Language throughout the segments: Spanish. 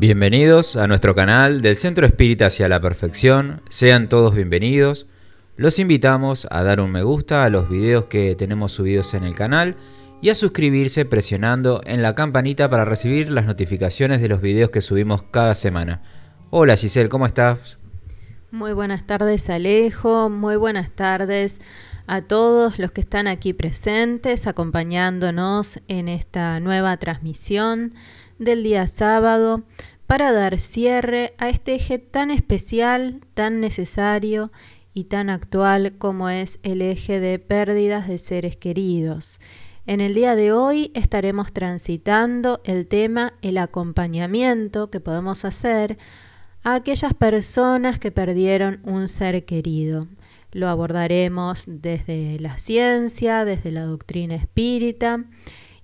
Bienvenidos a nuestro canal del Centro Espírita hacia la Perfección, sean todos bienvenidos. Los invitamos a dar un me gusta a los videos que tenemos subidos en el canal y a suscribirse presionando en la campanita para recibir las notificaciones de los videos que subimos cada semana. Hola Giselle, ¿cómo estás? Muy buenas tardes Alejo, muy buenas tardes a todos los que están aquí presentes acompañándonos en esta nueva transmisión del día sábado para dar cierre a este eje tan especial, tan necesario y tan actual como es el eje de pérdidas de seres queridos. En el día de hoy estaremos transitando el tema el acompañamiento que podemos hacer a aquellas personas que perdieron un ser querido. Lo abordaremos desde la ciencia, desde la doctrina espírita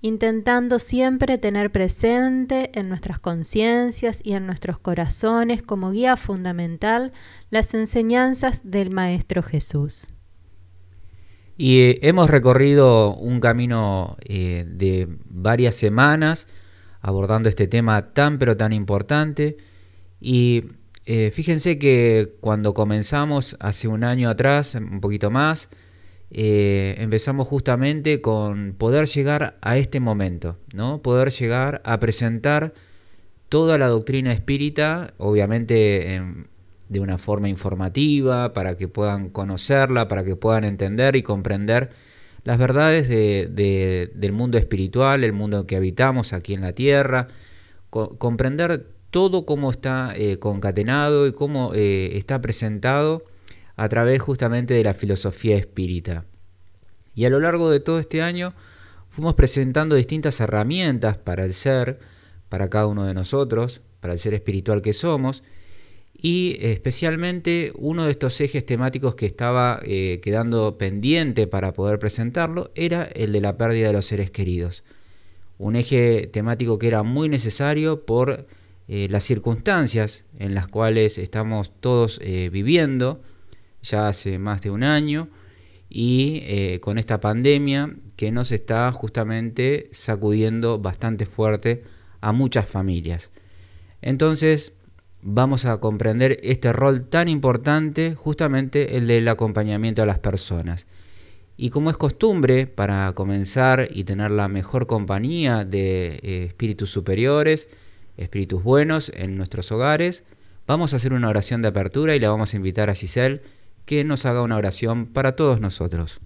intentando siempre tener presente en nuestras conciencias y en nuestros corazones como guía fundamental las enseñanzas del Maestro Jesús. Y eh, hemos recorrido un camino eh, de varias semanas abordando este tema tan pero tan importante. Y eh, fíjense que cuando comenzamos hace un año atrás, un poquito más, eh, empezamos justamente con poder llegar a este momento, ¿no? Poder llegar a presentar toda la doctrina espírita, obviamente de una forma informativa, para que puedan conocerla, para que puedan entender y comprender las verdades del mundo espiritual, el mundo en que habitamos aquí en la tierra, comprender todo cómo está eh, concatenado y cómo eh, está presentado a través justamente de la filosofía espírita. Y a lo largo de todo este año fuimos presentando distintas herramientas para el ser, para cada uno de nosotros, para el ser espiritual que somos, y especialmente uno de estos ejes temáticos que estaba eh, quedando pendiente para poder presentarlo era el de la pérdida de los seres queridos. Un eje temático que era muy necesario por eh, las circunstancias en las cuales estamos todos eh, viviendo, ya hace más de un año y eh, con esta pandemia que nos está justamente sacudiendo bastante fuerte a muchas familias. Entonces vamos a comprender este rol tan importante, justamente el del acompañamiento a las personas. Y como es costumbre, para comenzar y tener la mejor compañía de eh, espíritus superiores, espíritus buenos en nuestros hogares, vamos a hacer una oración de apertura y la vamos a invitar a Giselle que nos haga una oración para todos nosotros.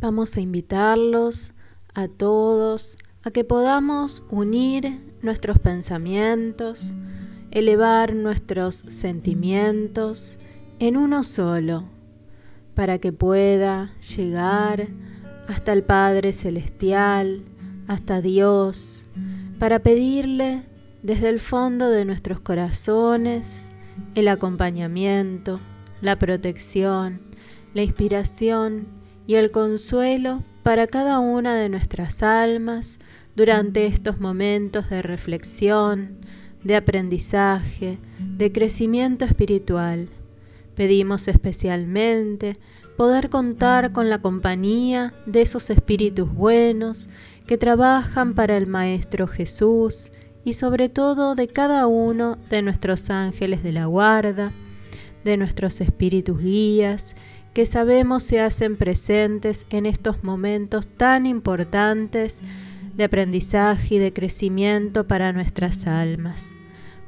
Vamos a invitarlos a todos a que podamos unir nuestros pensamientos, elevar nuestros sentimientos en uno solo, para que pueda llegar hasta el Padre Celestial, hasta Dios, para pedirle desde el fondo de nuestros corazones, el acompañamiento, la protección, la inspiración y el consuelo para cada una de nuestras almas durante estos momentos de reflexión, de aprendizaje, de crecimiento espiritual. Pedimos especialmente poder contar con la compañía de esos espíritus buenos que trabajan para el Maestro Jesús y sobre todo de cada uno de nuestros ángeles de la guarda, de nuestros espíritus guías, que sabemos se hacen presentes en estos momentos tan importantes de aprendizaje y de crecimiento para nuestras almas.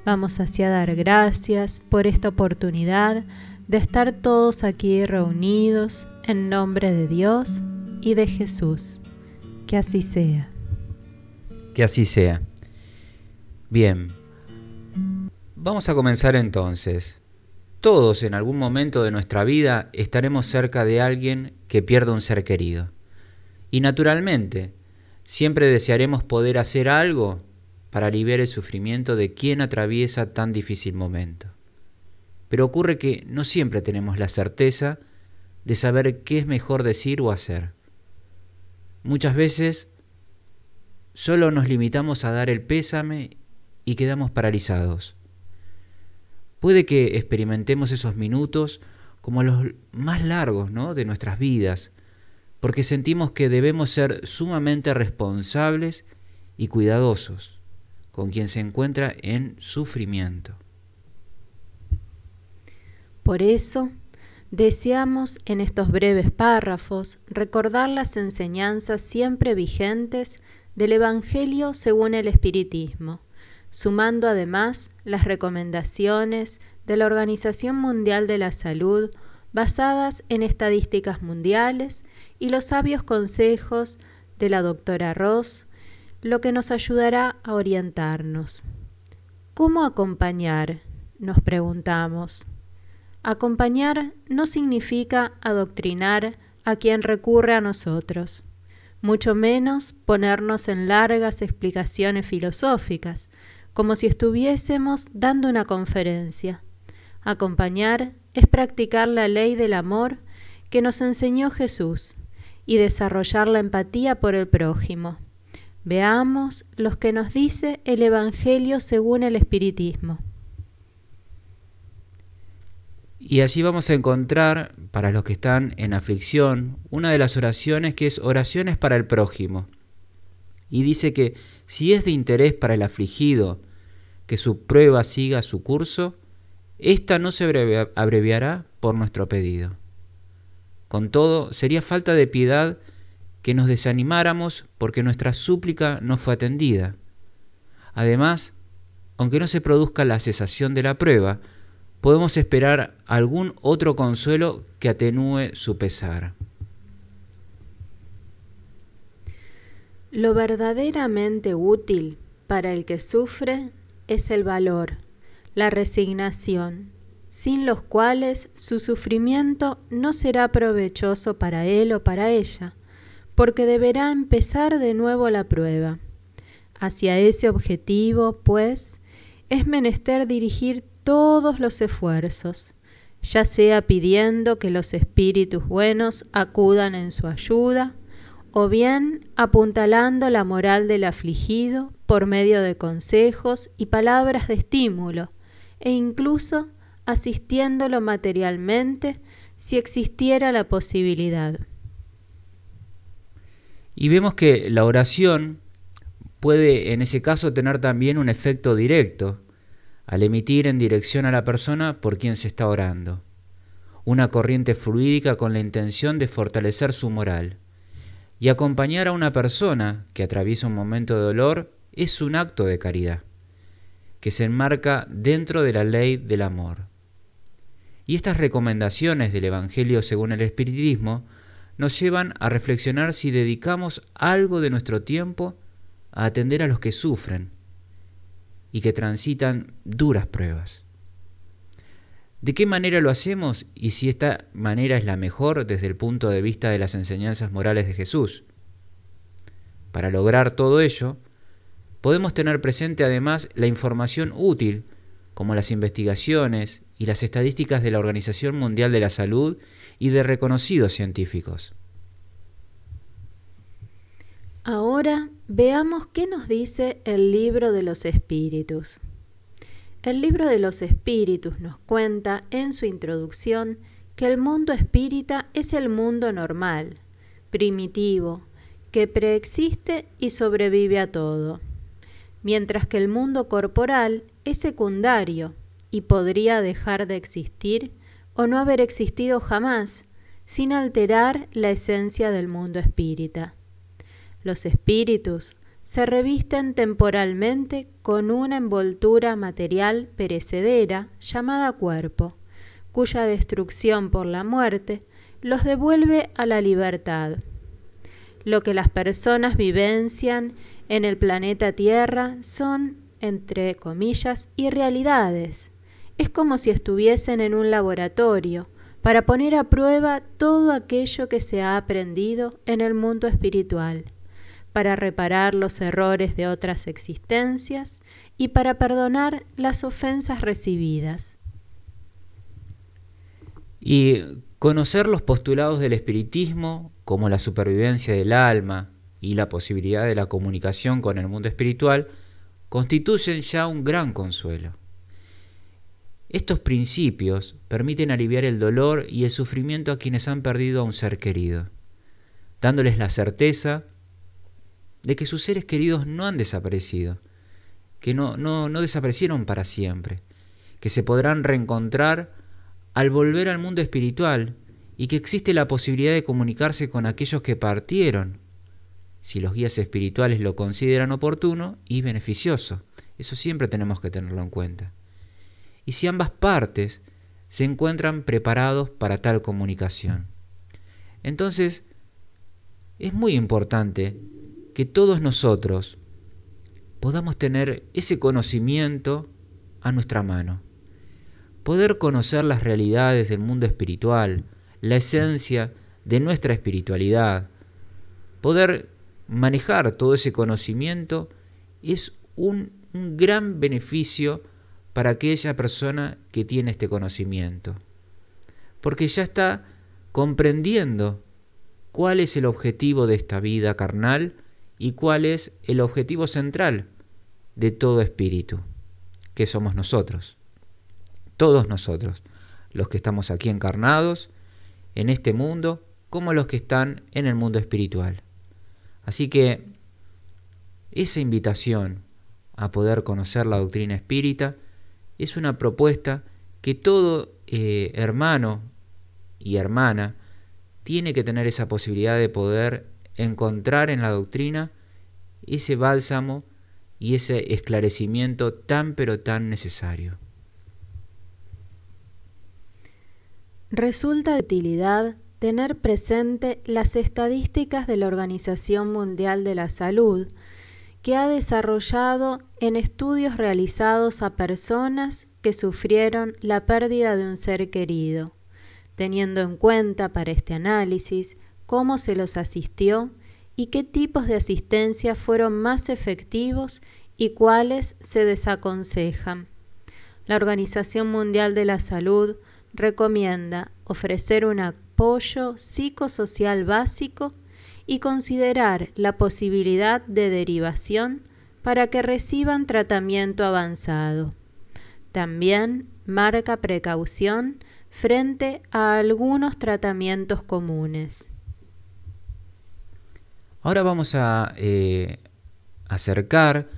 Vamos hacia dar gracias por esta oportunidad de estar todos aquí reunidos en nombre de Dios y de Jesús. Que así sea. Que así sea. Bien, vamos a comenzar entonces. Todos en algún momento de nuestra vida estaremos cerca de alguien que pierda un ser querido. Y naturalmente, siempre desearemos poder hacer algo para aliviar el sufrimiento de quien atraviesa tan difícil momento. Pero ocurre que no siempre tenemos la certeza de saber qué es mejor decir o hacer. Muchas veces solo nos limitamos a dar el pésame y quedamos paralizados. Puede que experimentemos esos minutos como los más largos de nuestras vidas, porque sentimos que debemos ser sumamente responsables y cuidadosos con quien se encuentra en sufrimiento. Por eso, deseamos en estos breves párrafos recordar las enseñanzas siempre vigentes del Evangelio según el Espiritismo sumando además las recomendaciones de la Organización Mundial de la Salud basadas en estadísticas mundiales y los sabios consejos de la doctora Ross, lo que nos ayudará a orientarnos. ¿Cómo acompañar? nos preguntamos. Acompañar no significa adoctrinar a quien recurre a nosotros, mucho menos ponernos en largas explicaciones filosóficas, como si estuviésemos dando una conferencia. Acompañar es practicar la ley del amor que nos enseñó Jesús y desarrollar la empatía por el prójimo. Veamos los que nos dice el Evangelio según el Espiritismo. Y allí vamos a encontrar, para los que están en aflicción, una de las oraciones que es oraciones para el prójimo. Y dice que si es de interés para el afligido que su prueba siga su curso, ésta no se abreviará por nuestro pedido. Con todo, sería falta de piedad que nos desanimáramos porque nuestra súplica no fue atendida. Además, aunque no se produzca la cesación de la prueba, podemos esperar algún otro consuelo que atenúe su pesar. Lo verdaderamente útil para el que sufre es el valor, la resignación, sin los cuales su sufrimiento no será provechoso para él o para ella, porque deberá empezar de nuevo la prueba. Hacia ese objetivo, pues, es menester dirigir todos los esfuerzos, ya sea pidiendo que los espíritus buenos acudan en su ayuda, o bien apuntalando la moral del afligido por medio de consejos y palabras de estímulo, e incluso asistiéndolo materialmente si existiera la posibilidad. Y vemos que la oración puede en ese caso tener también un efecto directo al emitir en dirección a la persona por quien se está orando, una corriente fluídica con la intención de fortalecer su moral. Y acompañar a una persona que atraviesa un momento de dolor es un acto de caridad, que se enmarca dentro de la ley del amor. Y estas recomendaciones del Evangelio según el Espiritismo nos llevan a reflexionar si dedicamos algo de nuestro tiempo a atender a los que sufren y que transitan duras pruebas. ¿De qué manera lo hacemos y si esta manera es la mejor desde el punto de vista de las enseñanzas morales de Jesús? Para lograr todo ello, podemos tener presente además la información útil, como las investigaciones y las estadísticas de la Organización Mundial de la Salud y de reconocidos científicos. Ahora veamos qué nos dice el libro de los espíritus. El libro de los espíritus nos cuenta en su introducción que el mundo espírita es el mundo normal, primitivo, que preexiste y sobrevive a todo, mientras que el mundo corporal es secundario y podría dejar de existir o no haber existido jamás sin alterar la esencia del mundo espírita. Los espíritus se revisten temporalmente con una envoltura material perecedera llamada cuerpo, cuya destrucción por la muerte los devuelve a la libertad. Lo que las personas vivencian en el planeta Tierra son, entre comillas, irrealidades. Es como si estuviesen en un laboratorio para poner a prueba todo aquello que se ha aprendido en el mundo espiritual para reparar los errores de otras existencias y para perdonar las ofensas recibidas. Y conocer los postulados del espiritismo, como la supervivencia del alma y la posibilidad de la comunicación con el mundo espiritual, constituyen ya un gran consuelo. Estos principios permiten aliviar el dolor y el sufrimiento a quienes han perdido a un ser querido, dándoles la certeza de que sus seres queridos no han desaparecido, que no, no, desaparecieron para siempre, que se podrán reencontrar al volver al mundo espiritual y que existe la posibilidad de comunicarse con aquellos que partieron, si los guías espirituales lo consideran oportuno y beneficioso. Eso siempre tenemos que tenerlo en cuenta. Y si ambas partes se encuentran preparados para tal comunicación. Entonces, es muy importante que todos nosotros podamos tener ese conocimiento a nuestra mano. Poder conocer las realidades del mundo espiritual, la esencia de nuestra espiritualidad. Poder manejar todo ese conocimiento es un, gran beneficio para aquella persona que tiene este conocimiento. Porque ya está comprendiendo cuál es el objetivo de esta vida carnal y cuál es el objetivo central de todo espíritu, que somos nosotros, todos nosotros, los que estamos aquí encarnados, en este mundo, como los que están en el mundo espiritual. Así que esa invitación a poder conocer la doctrina espírita es una propuesta que todo eh, hermano y hermana tiene que tener esa posibilidad de poder encontrar en la doctrina ese bálsamo y ese esclarecimiento tan pero tan necesario. Resulta de utilidad tener presente las estadísticas de la Organización Mundial de la Salud, que ha desarrollado en estudios realizados a personas que sufrieron la pérdida de un ser querido, teniendo en cuenta para este análisis cómo se los asistió y qué tipos de asistencia fueron más efectivos y cuáles se desaconsejan. La Organización Mundial de la Salud recomienda ofrecer un apoyo psicosocial básico y considerar la posibilidad de derivación para que reciban tratamiento avanzado. También marca precaución frente a algunos tratamientos comunes. Ahora vamos a eh, acercar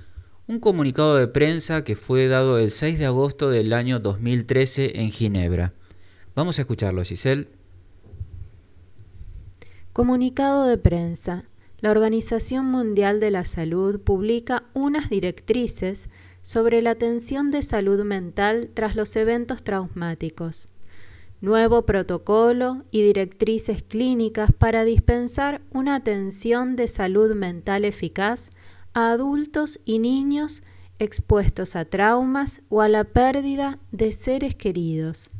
un comunicado de prensa que fue dado el 6 de agosto del año 2013 en Ginebra. Vamos a escucharlo, Giselle. Comunicado de prensa. La Organización Mundial de la Salud publica unas directrices sobre la atención de salud mental tras los eventos traumáticos nuevo protocolo y directrices clínicas para dispensar una atención de salud mental eficaz a adultos y niños expuestos a traumas o a la pérdida de seres queridos.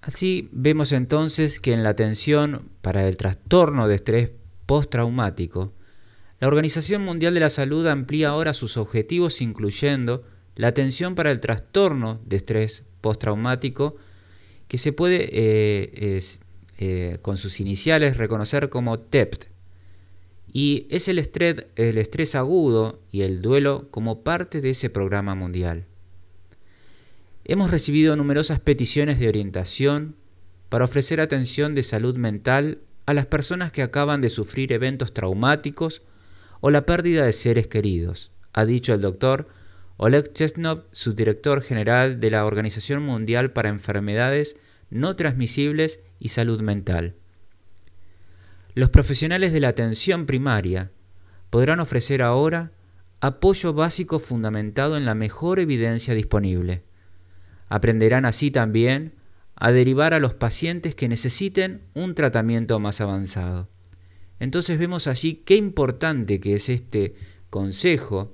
Así vemos entonces que en la atención para el trastorno de estrés postraumático, la Organización Mundial de la Salud amplía ahora sus objetivos incluyendo la atención para el trastorno de estrés postraumático, que se puede eh, eh, con sus iniciales reconocer como TEPT. E y es el estrés, el estrés agudo y el duelo como parte de ese programa mundial. Hemos recibido numerosas peticiones de orientación para ofrecer atención de salud mental a las personas que acaban de sufrir eventos traumáticos o la pérdida de seres queridos, ha dicho el doctor Oleg Chesnov, subdirector general de la Organización Mundial para Enfermedades No Transmisibles y Salud Mental. Los profesionales de la atención primaria podrán ofrecer ahora apoyo básico fundamentado en la mejor evidencia disponible. Aprenderán así también a derivar a los pacientes que necesiten un tratamiento más avanzado. Entonces vemos allí qué importante que es este consejo,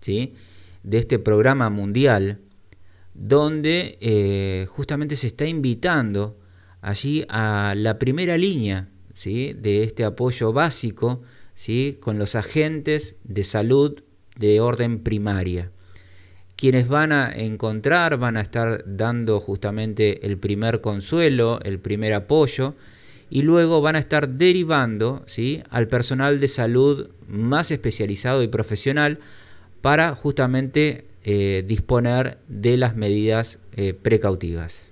¿sí? de este programa mundial, donde eh, justamente se está invitando allí a la primera línea ¿sí? de este apoyo básico ¿sí? con los agentes de salud de orden primaria. Quienes van a encontrar, van a estar dando justamente el primer consuelo, el primer apoyo, y luego van a estar derivando ¿sí? al personal de salud más especializado y profesional para justamente eh, disponer de las medidas eh, precautivas.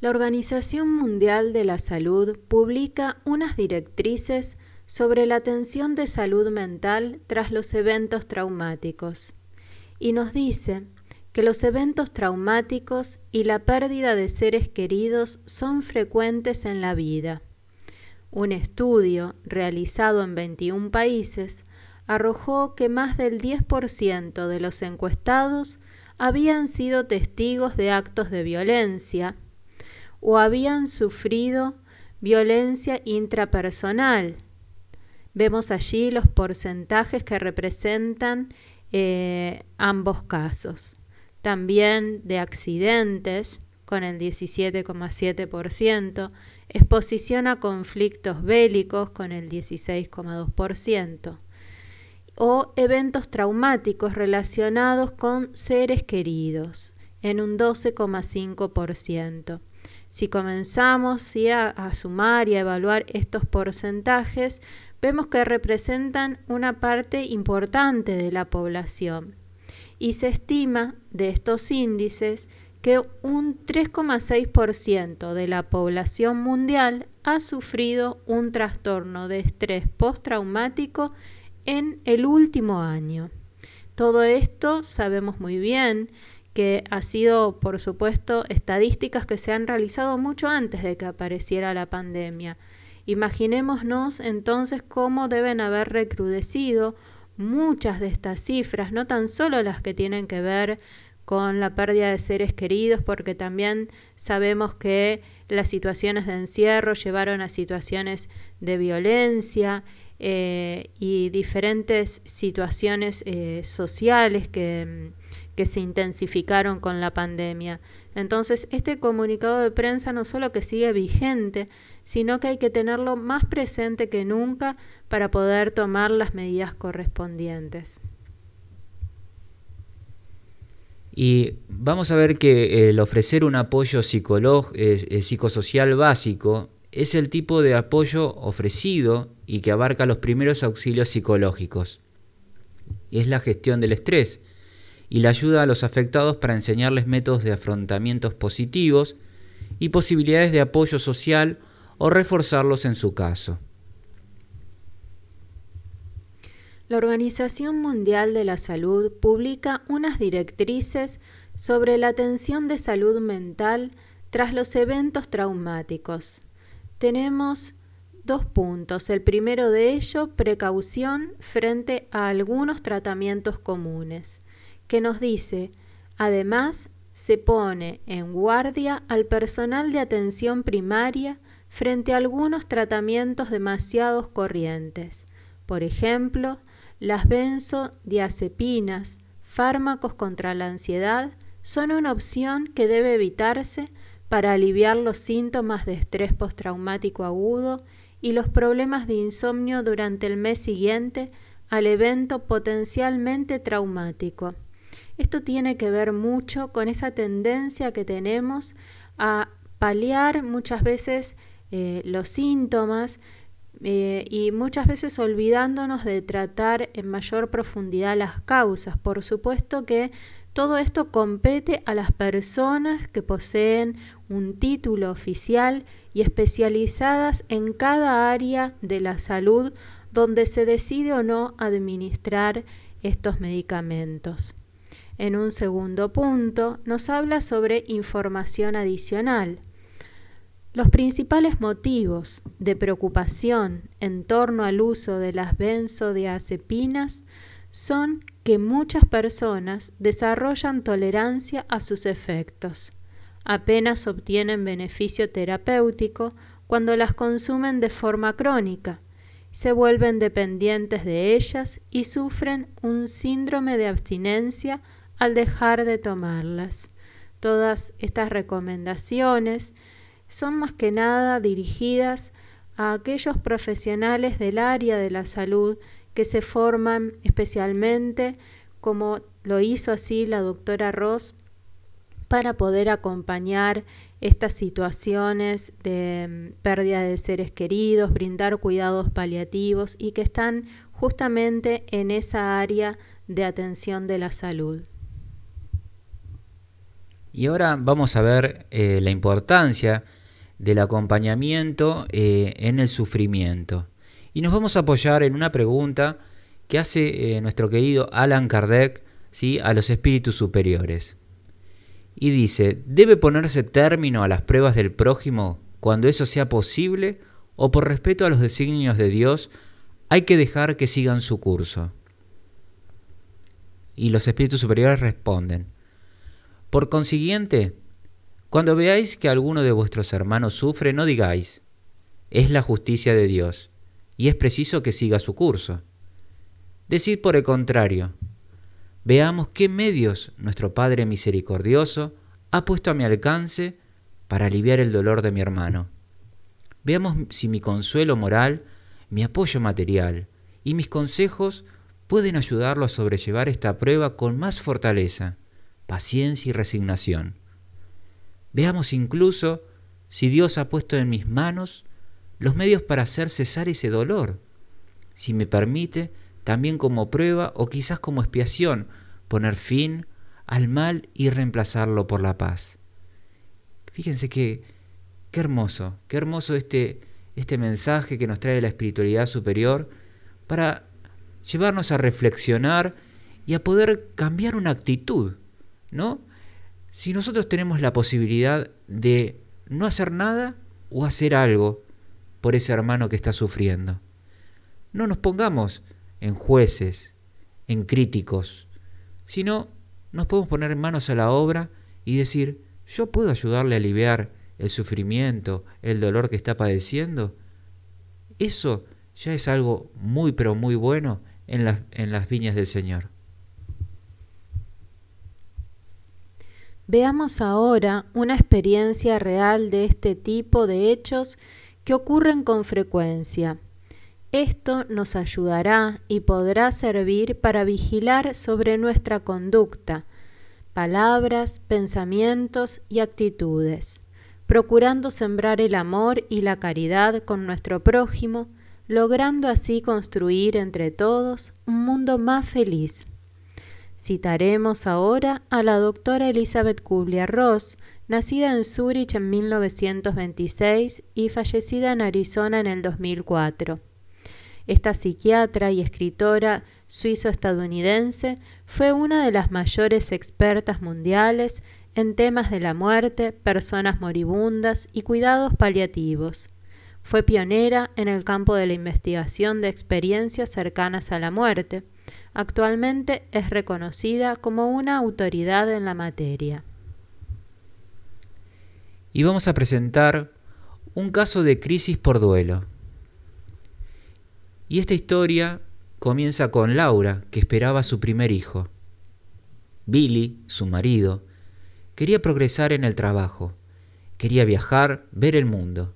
La Organización Mundial de la Salud publica unas directrices sobre la atención de salud mental tras los eventos traumáticos y nos dice que los eventos traumáticos y la pérdida de seres queridos son frecuentes en la vida un estudio realizado en 21 países arrojó que más del 10% de los encuestados habían sido testigos de actos de violencia o habían sufrido violencia intrapersonal. Vemos allí los porcentajes que representan eh, ambos casos. También de accidentes, con el 17,7%, exposición a conflictos bélicos con el 16,2% o eventos traumáticos relacionados con seres queridos en un 12,5%. Si comenzamos a, sumar y a evaluar estos porcentajes, vemos que representan una parte importante de la población. Y se estima de estos índices que un 3,6% de la población mundial ha sufrido un trastorno de estrés postraumático en el último año. Todo esto sabemos muy bien que ha sido, por supuesto, estadísticas que se han realizado mucho antes de que apareciera la pandemia. Imaginémonos entonces cómo deben haber recrudecido muchas de estas cifras, no tan solo las que tienen que ver con la pérdida de seres queridos, porque también sabemos que las situaciones de encierro llevaron a situaciones de violencia eh, y diferentes situaciones eh, sociales que, mm, que se intensificaron con la pandemia. Entonces, este comunicado de prensa no solo que sigue vigente, sino que hay que tenerlo más presente que nunca para poder tomar las medidas correspondientes. Y vamos a ver que eh, el ofrecer un apoyo eh, eh, psicosocial básico es el tipo de apoyo ofrecido y que abarca los primeros auxilios psicológicos. Es la gestión del estrés y la ayuda a los afectados para enseñarles métodos de afrontamientos positivos y posibilidades de apoyo social o reforzarlos en su caso. La Organización Mundial de la Salud publica unas directrices sobre la atención de salud mental tras los eventos traumáticos. Tenemos dos puntos. El primero de ello, precaución frente a algunos tratamientos comunes, que nos dice, además, se pone en guardia al personal de atención primaria frente a algunos tratamientos demasiado corrientes. Por ejemplo, las benzodiazepinas, fármacos contra la ansiedad, son una opción que debe evitarse para aliviar los síntomas de estrés postraumático agudo y los problemas de insomnio durante el mes siguiente al evento potencialmente traumático. Esto tiene que ver mucho con esa tendencia que tenemos a paliar muchas veces eh, los síntomas eh, y muchas veces olvidándonos de tratar en mayor profundidad las causas. Por supuesto que todo esto compete a las personas que poseen un título oficial y especializadas en cada área de la salud donde se decide o no administrar estos medicamentos. En un segundo punto, nos habla sobre información adicional. Los principales motivos de preocupación en torno al uso de las benzodiazepinas son que muchas personas desarrollan tolerancia a sus efectos. Apenas obtienen beneficio terapéutico cuando las consumen de forma crónica, se vuelven dependientes de ellas y sufren un síndrome de abstinencia al dejar de tomarlas. Todas estas recomendaciones son más que nada dirigidas a aquellos profesionales del área de la salud que se forman especialmente, como lo hizo así la doctora Ross, para poder acompañar estas situaciones de mm, pérdida de seres queridos, brindar cuidados paliativos y que están justamente en esa área de atención de la salud. Y ahora vamos a ver eh, la importancia del acompañamiento eh, en el sufrimiento. Y nos vamos a apoyar en una pregunta que hace eh, nuestro querido Alan Kardec a los espíritus superiores. Y dice, ¿debe ponerse término a las pruebas del prójimo cuando eso sea posible o por respeto a los designios de Dios hay que dejar que sigan su curso? Y los espíritus superiores responden, por consiguiente, cuando veáis que alguno de vuestros hermanos sufre, no digáis, es la justicia de Dios, y es preciso que siga su curso. Decid por el contrario, veamos qué medios nuestro Padre misericordioso ha puesto a mi alcance para aliviar el dolor de mi hermano. Veamos si mi consuelo moral, mi apoyo material y mis consejos pueden ayudarlo a sobrellevar esta prueba con más fortaleza paciencia y resignación. Veamos incluso si Dios ha puesto en mis manos los medios para hacer cesar ese dolor, si me permite, también como prueba o quizás como expiación, poner fin al mal y reemplazarlo por la paz. Fíjense que, qué hermoso, qué hermoso este, este mensaje que nos trae la espiritualidad superior para llevarnos a reflexionar y a poder cambiar una actitud ¿no? Si nosotros tenemos la posibilidad de no hacer nada o hacer algo por ese hermano que está sufriendo. No nos pongamos en jueces, en críticos, sino nos podemos poner manos a la obra y decir, yo puedo ayudarle a aliviar el sufrimiento, el dolor que está padeciendo. Eso ya es algo muy pero muy bueno en las, en las viñas del Señor. Veamos ahora una experiencia real de este tipo de hechos que ocurren con frecuencia. Esto nos ayudará y podrá servir para vigilar sobre nuestra conducta, palabras, pensamientos y actitudes, procurando sembrar el amor y la caridad con nuestro prójimo, logrando así construir entre todos un mundo más feliz. Citaremos ahora a la doctora Elizabeth kublia ross nacida en Zurich en 1926 y fallecida en Arizona en el 2004. Esta psiquiatra y escritora suizo-estadounidense fue una de las mayores expertas mundiales en temas de la muerte, personas moribundas y cuidados paliativos. Fue pionera en el campo de la investigación de experiencias cercanas a la muerte Actualmente es reconocida como una autoridad en la materia. Y vamos a presentar un caso de crisis por duelo. Y esta historia comienza con Laura, que esperaba a su primer hijo. Billy, su marido, quería progresar en el trabajo, quería viajar, ver el mundo.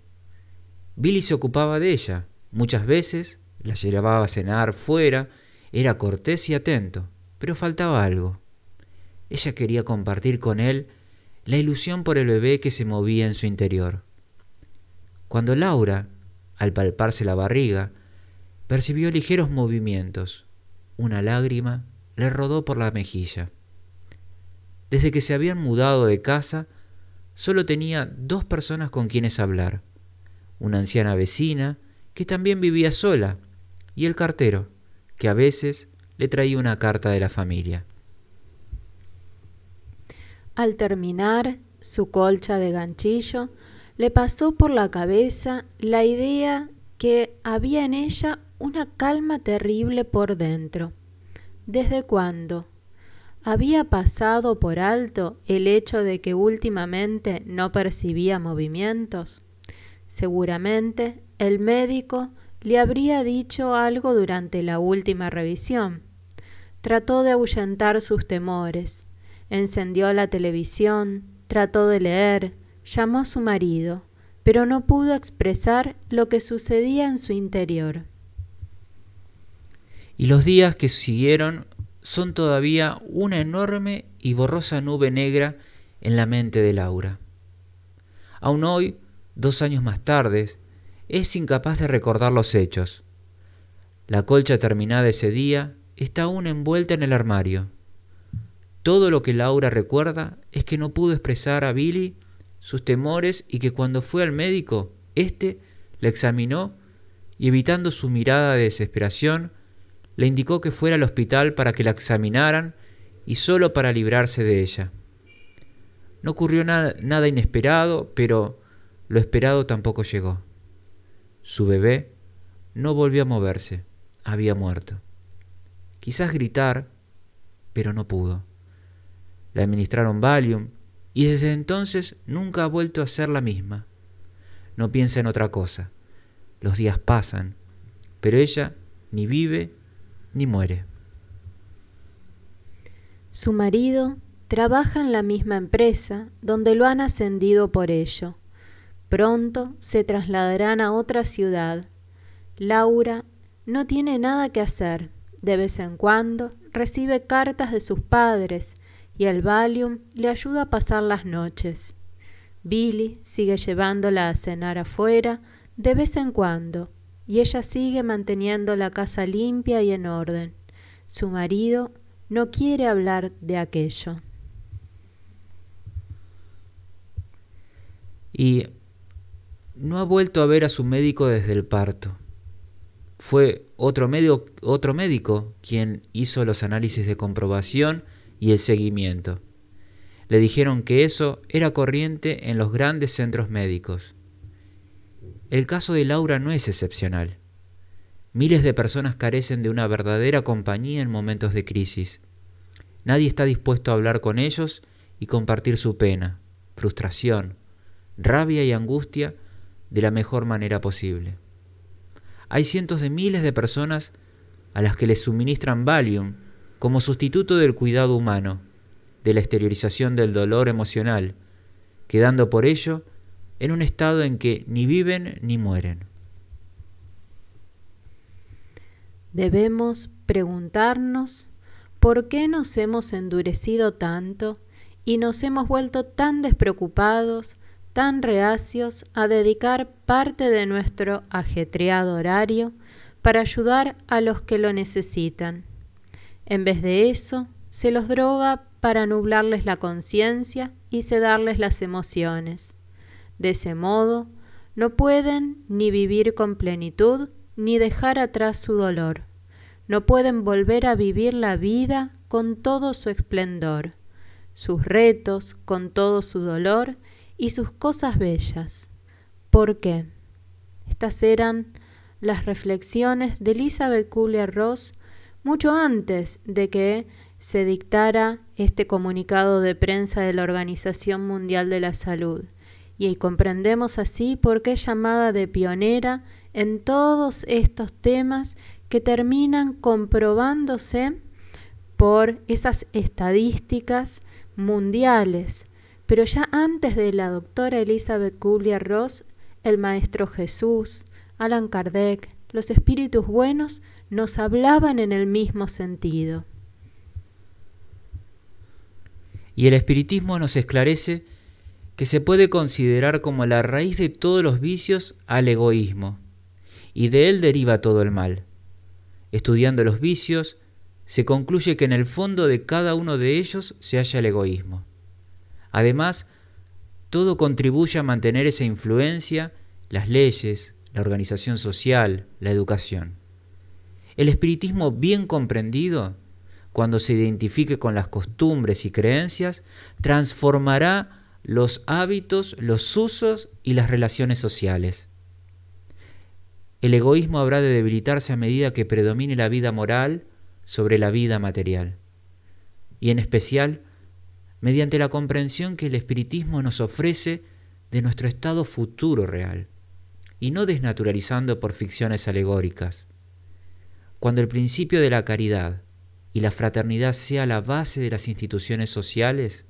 Billy se ocupaba de ella, muchas veces la llevaba a cenar fuera era cortés y atento, pero faltaba algo. Ella quería compartir con él la ilusión por el bebé que se movía en su interior. Cuando Laura, al palparse la barriga, percibió ligeros movimientos, una lágrima le rodó por la mejilla. Desde que se habían mudado de casa, solo tenía dos personas con quienes hablar, una anciana vecina, que también vivía sola, y el cartero, que a veces le traía una carta de la familia. Al terminar su colcha de ganchillo, le pasó por la cabeza la idea que había en ella una calma terrible por dentro. ¿Desde cuándo? ¿Había pasado por alto el hecho de que últimamente no percibía movimientos? Seguramente el médico le habría dicho algo durante la última revisión. Trató de ahuyentar sus temores. Encendió la televisión, trató de leer, llamó a su marido, pero no pudo expresar lo que sucedía en su interior. Y los días que siguieron son todavía una enorme y borrosa nube negra en la mente de Laura. Aún hoy, dos años más tarde, es incapaz de recordar los hechos. La colcha terminada ese día está aún envuelta en el armario. Todo lo que Laura recuerda es que no pudo expresar a Billy sus temores y que cuando fue al médico, éste la examinó y evitando su mirada de desesperación, le indicó que fuera al hospital para que la examinaran y solo para librarse de ella. No ocurrió nada inesperado, pero lo esperado tampoco llegó. Su bebé no volvió a moverse, había muerto. Quizás gritar, pero no pudo. Le administraron Valium y desde entonces nunca ha vuelto a ser la misma. No piensa en otra cosa. Los días pasan, pero ella ni vive ni muere. Su marido trabaja en la misma empresa donde lo han ascendido por ello. Pronto se trasladarán a otra ciudad. Laura no tiene nada que hacer. De vez en cuando recibe cartas de sus padres y el Valium le ayuda a pasar las noches. Billy sigue llevándola a cenar afuera de vez en cuando y ella sigue manteniendo la casa limpia y en orden. Su marido no quiere hablar de aquello. Y no ha vuelto a ver a su médico desde el parto. Fue otro, otro médico quien hizo los análisis de comprobación y el seguimiento. Le dijeron que eso era corriente en los grandes centros médicos. El caso de Laura no es excepcional. Miles de personas carecen de una verdadera compañía en momentos de crisis. Nadie está dispuesto a hablar con ellos y compartir su pena, frustración, rabia y angustia de la mejor manera posible. Hay cientos de miles de personas a las que les suministran Valium como sustituto del cuidado humano, de la exteriorización del dolor emocional, quedando por ello en un estado en que ni viven ni mueren. Debemos preguntarnos por qué nos hemos endurecido tanto y nos hemos vuelto tan despreocupados tan reacios a dedicar parte de nuestro ajetreado horario para ayudar a los que lo necesitan. En vez de eso, se los droga para nublarles la conciencia y sedarles las emociones. De ese modo, no pueden ni vivir con plenitud ni dejar atrás su dolor. No pueden volver a vivir la vida con todo su esplendor, sus retos con todo su dolor y sus cosas bellas. ¿Por qué? Estas eran las reflexiones de Elizabeth Culler Ross mucho antes de que se dictara este comunicado de prensa de la Organización Mundial de la Salud, y comprendemos así por qué llamada de pionera en todos estos temas que terminan comprobándose por esas estadísticas mundiales pero ya antes de la doctora Elizabeth Kubler Ross, el maestro Jesús, Alan Kardec, los espíritus buenos nos hablaban en el mismo sentido. Y el espiritismo nos esclarece que se puede considerar como la raíz de todos los vicios al egoísmo, y de él deriva todo el mal. Estudiando los vicios, se concluye que en el fondo de cada uno de ellos se halla el egoísmo. Además, todo contribuye a mantener esa influencia, las leyes, la organización social, la educación. El espiritismo bien comprendido, cuando se identifique con las costumbres y creencias, transformará los hábitos, los usos y las relaciones sociales. El egoísmo habrá de debilitarse a medida que predomine la vida moral sobre la vida material, y en especial mediante la comprensión que el espiritismo nos ofrece de nuestro estado futuro real, y no desnaturalizando por ficciones alegóricas. Cuando el principio de la caridad y la fraternidad sea la base de las instituciones sociales,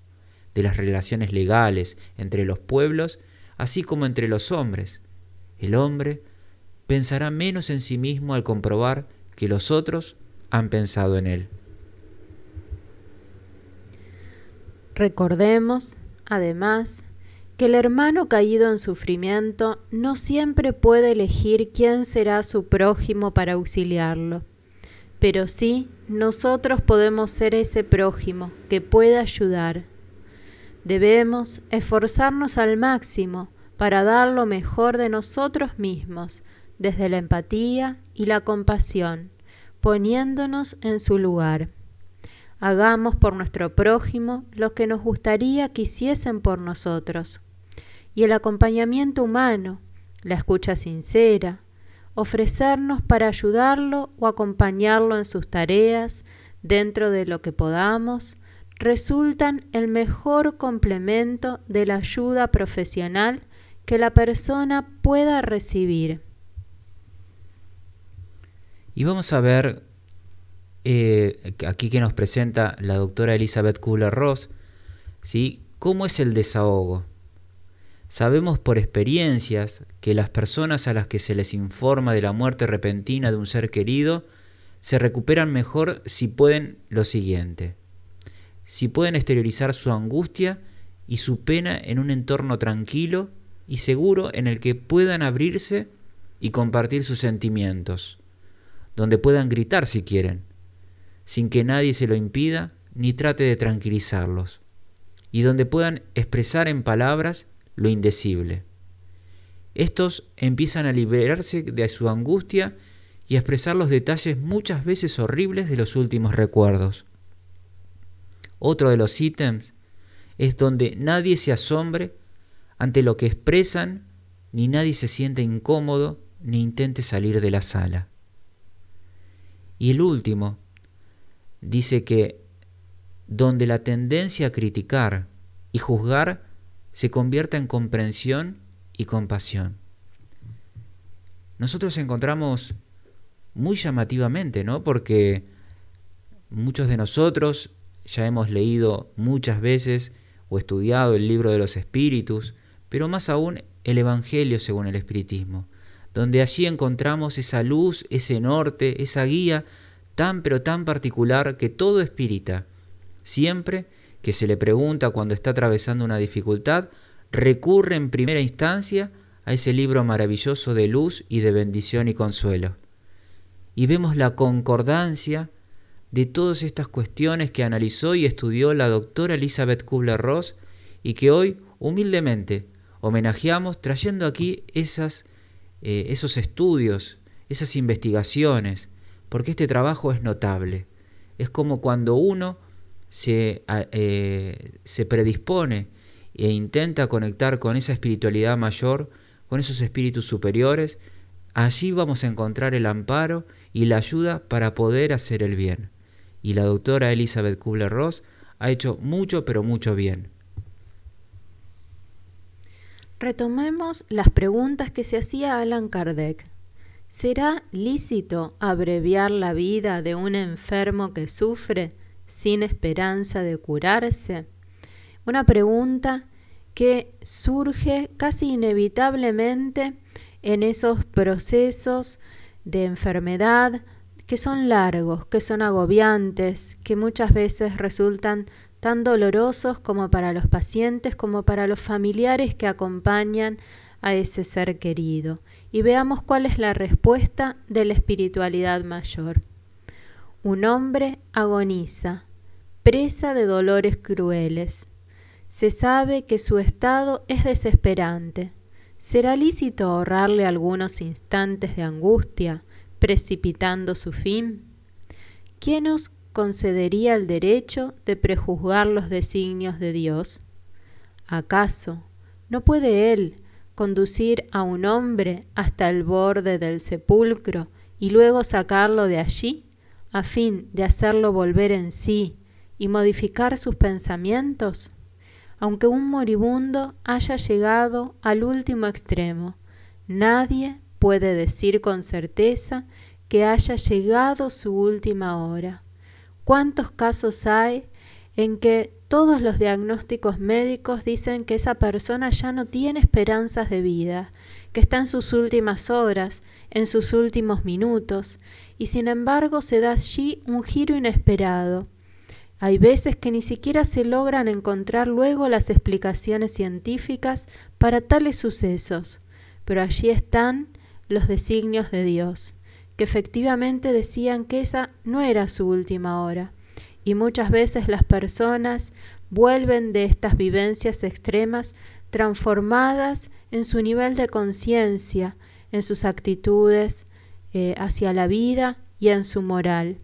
de las relaciones legales entre los pueblos, así como entre los hombres, el hombre pensará menos en sí mismo al comprobar que los otros han pensado en él. Recordemos, además, que el hermano caído en sufrimiento no siempre puede elegir quién será su prójimo para auxiliarlo, pero sí nosotros podemos ser ese prójimo que pueda ayudar. Debemos esforzarnos al máximo para dar lo mejor de nosotros mismos, desde la empatía y la compasión, poniéndonos en su lugar. Hagamos por nuestro prójimo lo que nos gustaría que hiciesen por nosotros. Y el acompañamiento humano, la escucha sincera, ofrecernos para ayudarlo o acompañarlo en sus tareas, dentro de lo que podamos, resultan el mejor complemento de la ayuda profesional que la persona pueda recibir. Y vamos a ver eh, aquí que nos presenta la doctora Elizabeth Kubler-Ross, ¿sí? ¿cómo es el desahogo? Sabemos por experiencias que las personas a las que se les informa de la muerte repentina de un ser querido se recuperan mejor si pueden lo siguiente, si pueden exteriorizar su angustia y su pena en un entorno tranquilo y seguro en el que puedan abrirse y compartir sus sentimientos, donde puedan gritar si quieren, sin que nadie se lo impida ni trate de tranquilizarlos, y donde puedan expresar en palabras lo indecible. Estos empiezan a liberarse de su angustia y a expresar los detalles muchas veces horribles de los últimos recuerdos. Otro de los ítems es donde nadie se asombre ante lo que expresan, ni nadie se siente incómodo, ni intente salir de la sala. Y el último, dice que donde la tendencia a criticar y juzgar se convierta en comprensión y compasión. Nosotros encontramos muy llamativamente, ¿no? Porque muchos de nosotros ya hemos leído muchas veces o estudiado el libro de los espíritus, pero más aún el Evangelio según el espiritismo, donde allí encontramos esa luz, ese norte, esa guía tan pero tan particular que todo espírita, siempre que se le pregunta cuando está atravesando una dificultad, recurre en primera instancia a ese libro maravilloso de luz y de bendición y consuelo. Y vemos la concordancia de todas estas cuestiones que analizó y estudió la doctora Elizabeth Kubler-Ross y que hoy humildemente homenajeamos trayendo aquí eh, esos estudios, esas investigaciones, porque este trabajo es notable. Es como cuando uno eh, se, predispone e intenta conectar con esa espiritualidad mayor, con esos espíritus superiores, allí vamos a encontrar el amparo y la ayuda para poder hacer el bien. Y la doctora Elizabeth Kubler-Ross ha hecho mucho, pero mucho bien. Retomemos las preguntas que se hacía Alan Kardec. ¿Será lícito abreviar la vida de un enfermo que sufre sin esperanza de curarse? Una pregunta que surge casi inevitablemente en esos procesos de enfermedad que son largos, que son agobiantes, que muchas veces resultan tan dolorosos como para los pacientes como para los familiares que acompañan a ese ser querido y veamos cuál es la respuesta de la espiritualidad mayor. Un hombre agoniza, presa de dolores crueles. Se sabe que su estado es desesperante. ¿Será lícito ahorrarle algunos instantes de angustia, precipitando su fin? ¿Quién nos concedería el derecho de prejuzgar los designios de Dios? ¿Acaso no puede Él conducir a un hombre hasta el borde del sepulcro y luego sacarlo de allí, a fin de hacerlo volver en sí y modificar sus pensamientos? Aunque un moribundo haya llegado al último extremo, nadie puede decir con certeza que haya llegado su última hora. ¿Cuántos casos hay en que todos los diagnósticos médicos dicen que esa persona ya no tiene esperanzas de vida, que está en sus últimas horas, en sus últimos minutos, y sin embargo se da allí un giro inesperado. Hay veces que ni siquiera se logran encontrar luego las explicaciones científicas para tales sucesos, pero allí están los designios de Dios, que efectivamente decían que esa no era su última hora y muchas veces las personas vuelven de estas vivencias extremas transformadas en su nivel de conciencia, en sus actitudes eh, hacia la vida y en su moral.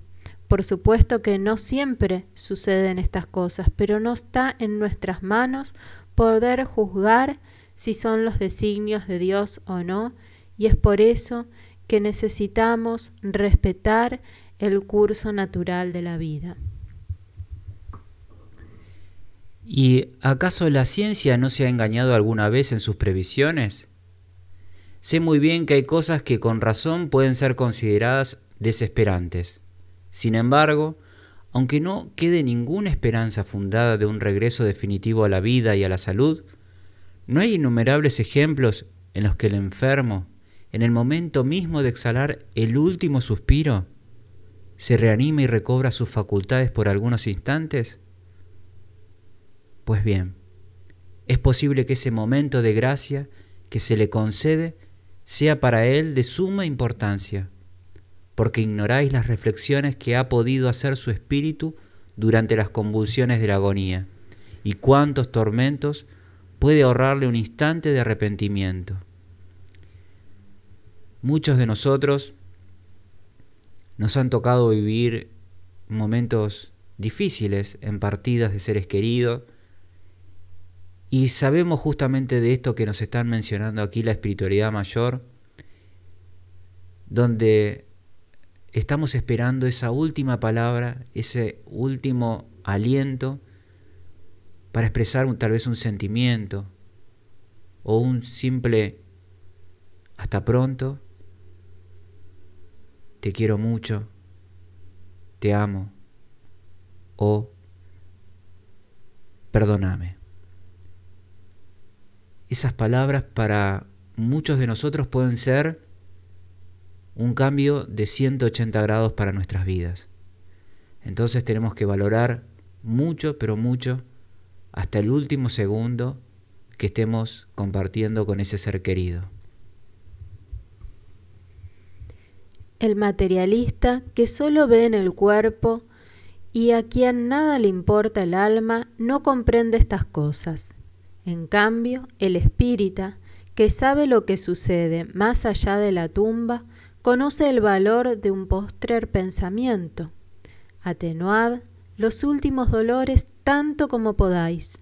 Por supuesto que no siempre suceden estas cosas, pero no está en nuestras manos poder juzgar si son los designios de Dios o no, y es por eso que necesitamos respetar el curso natural de la vida. ¿Y acaso la ciencia no se ha engañado alguna vez en sus previsiones? Sé muy bien que hay cosas que con razón pueden ser consideradas desesperantes. Sin embargo, aunque no quede ninguna esperanza fundada de un regreso definitivo a la vida y a la salud, ¿no hay innumerables ejemplos en los que el enfermo, en el momento mismo de exhalar el último suspiro, se reanima y recobra sus facultades por algunos instantes? Pues bien, es posible que ese momento de gracia que se le concede sea para él de suma importancia, porque ignoráis las reflexiones que ha podido hacer su espíritu durante las convulsiones de la agonía, y cuántos tormentos puede ahorrarle un instante de arrepentimiento. Muchos de nosotros nos han tocado vivir momentos difíciles en partidas de seres queridos, y sabemos justamente de esto que nos están mencionando aquí, la espiritualidad mayor, donde estamos esperando esa última palabra, ese último aliento para expresar tal vez un sentimiento o un simple hasta pronto, te quiero mucho, te amo o perdóname esas palabras para muchos de nosotros pueden ser un cambio de 180 grados para nuestras vidas. Entonces tenemos que valorar mucho, pero mucho, hasta el último segundo que estemos compartiendo con ese ser querido. El materialista que solo ve en el cuerpo y a quien nada le importa el alma no comprende estas cosas. En cambio, el espírita, que sabe lo que sucede más allá de la tumba, conoce el valor de un postrer pensamiento. Atenuad los últimos dolores tanto como podáis,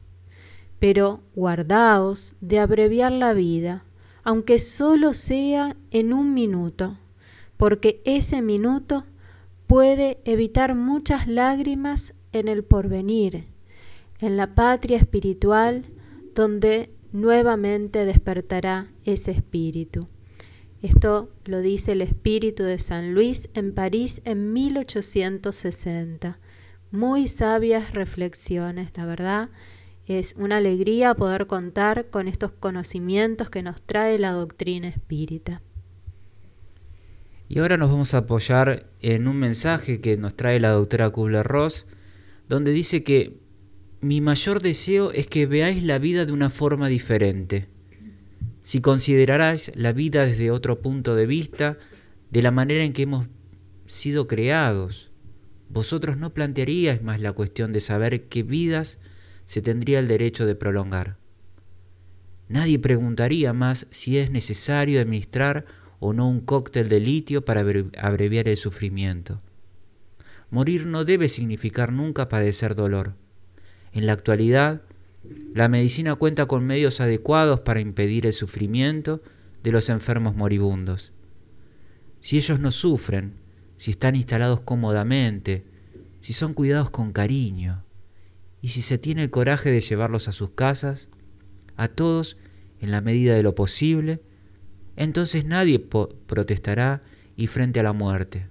pero guardaos de abreviar la vida, aunque solo sea en un minuto, porque ese minuto puede evitar muchas lágrimas en el porvenir, en la patria espiritual, donde nuevamente despertará ese espíritu. Esto lo dice el espíritu de San Luis en París en 1860. Muy sabias reflexiones, la verdad. Es una alegría poder contar con estos conocimientos que nos trae la doctrina espírita. Y ahora nos vamos a apoyar en un mensaje que nos trae la doctora Kubler-Ross, donde dice que mi mayor deseo es que veáis la vida de una forma diferente. Si consideraráis la vida desde otro punto de vista, de la manera en que hemos sido creados, vosotros no plantearíais más la cuestión de saber qué vidas se tendría el derecho de prolongar. Nadie preguntaría más si es necesario administrar o no un cóctel de litio para abreviar el sufrimiento. Morir no debe significar nunca padecer dolor en la actualidad, la medicina cuenta con medios adecuados para impedir el sufrimiento de los enfermos moribundos. Si ellos no sufren, si están instalados cómodamente, si son cuidados con cariño, y si se tiene el coraje de llevarlos a sus casas, a todos, en la medida de lo posible, entonces nadie protestará y frente a la muerte.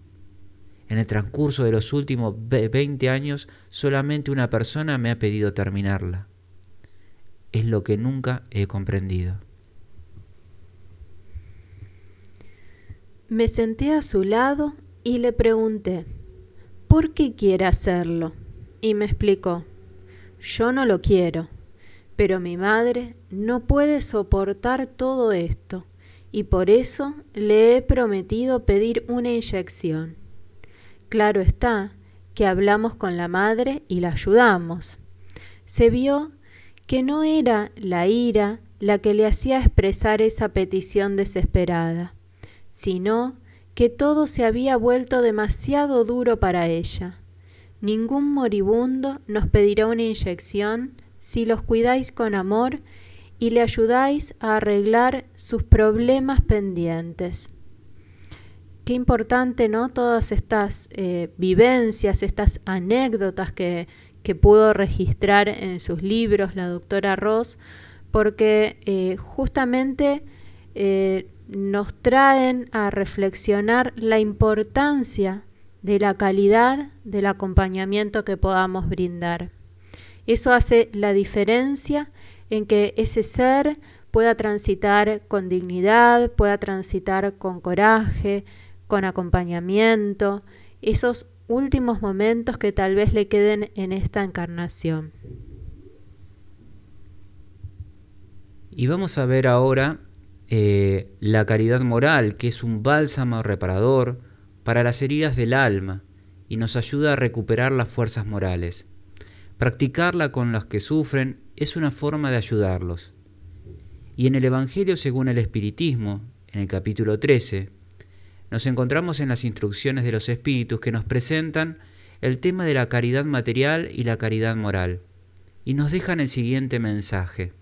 En el transcurso de los últimos 20 años solamente una persona me ha pedido terminarla. Es lo que nunca he comprendido. Me senté a su lado y le pregunté, ¿por qué quiere hacerlo? Y me explicó, yo no lo quiero, pero mi madre no puede soportar todo esto y por eso le he prometido pedir una inyección. Claro está que hablamos con la madre y la ayudamos. Se vio que no era la ira la que le hacía expresar esa petición desesperada, sino que todo se había vuelto demasiado duro para ella. Ningún moribundo nos pedirá una inyección si los cuidáis con amor y le ayudáis a arreglar sus problemas pendientes importante, ¿no? Todas estas eh, vivencias, estas anécdotas que, que, pudo registrar en sus libros la doctora Ross, porque eh, justamente eh, nos traen a reflexionar la importancia de la calidad del acompañamiento que podamos brindar. Eso hace la diferencia en que ese ser pueda transitar con dignidad, pueda transitar con coraje, con acompañamiento, esos últimos momentos que tal vez le queden en esta encarnación. Y vamos a ver ahora eh, la caridad moral, que es un bálsamo reparador para las heridas del alma y nos ayuda a recuperar las fuerzas morales. Practicarla con los que sufren es una forma de ayudarlos. Y en el Evangelio según el Espiritismo, en el capítulo 13, nos encontramos en las instrucciones de los espíritus que nos presentan el tema de la caridad material y la caridad moral, y nos dejan el siguiente mensaje.